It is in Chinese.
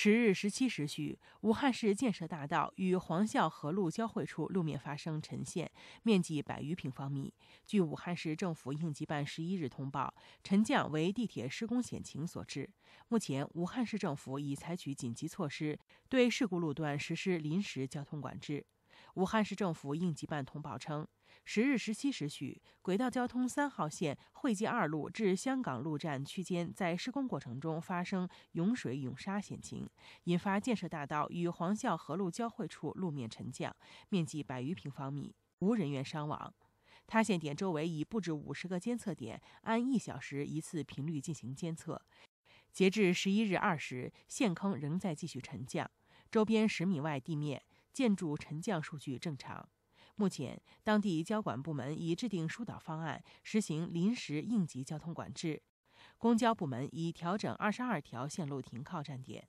十日十七时许，武汉市建设大道与黄孝河路交汇处路面发生沉陷，面积百余平方米。据武汉市政府应急办十一日通报，沉降为地铁施工险情所致。目前，武汉市政府已采取紧急措施，对事故路段实施临时交通管制。武汉市政府应急办通报称，十日十七时许，轨道交通三号线汇济二路至香港路站区间在施工过程中发生涌水涌沙险情，引发建设大道与黄孝河路交汇处路面沉降，面积百余平方米，无人员伤亡。塌陷点周围已布置五十个监测点，按一小时一次频率进行监测。截至十一日二时，陷坑仍在继续沉降，周边十米外地面。建筑沉降数据正常，目前当地交管部门已制定疏导方案，实行临时应急交通管制，公交部门已调整二十二条线路停靠站点。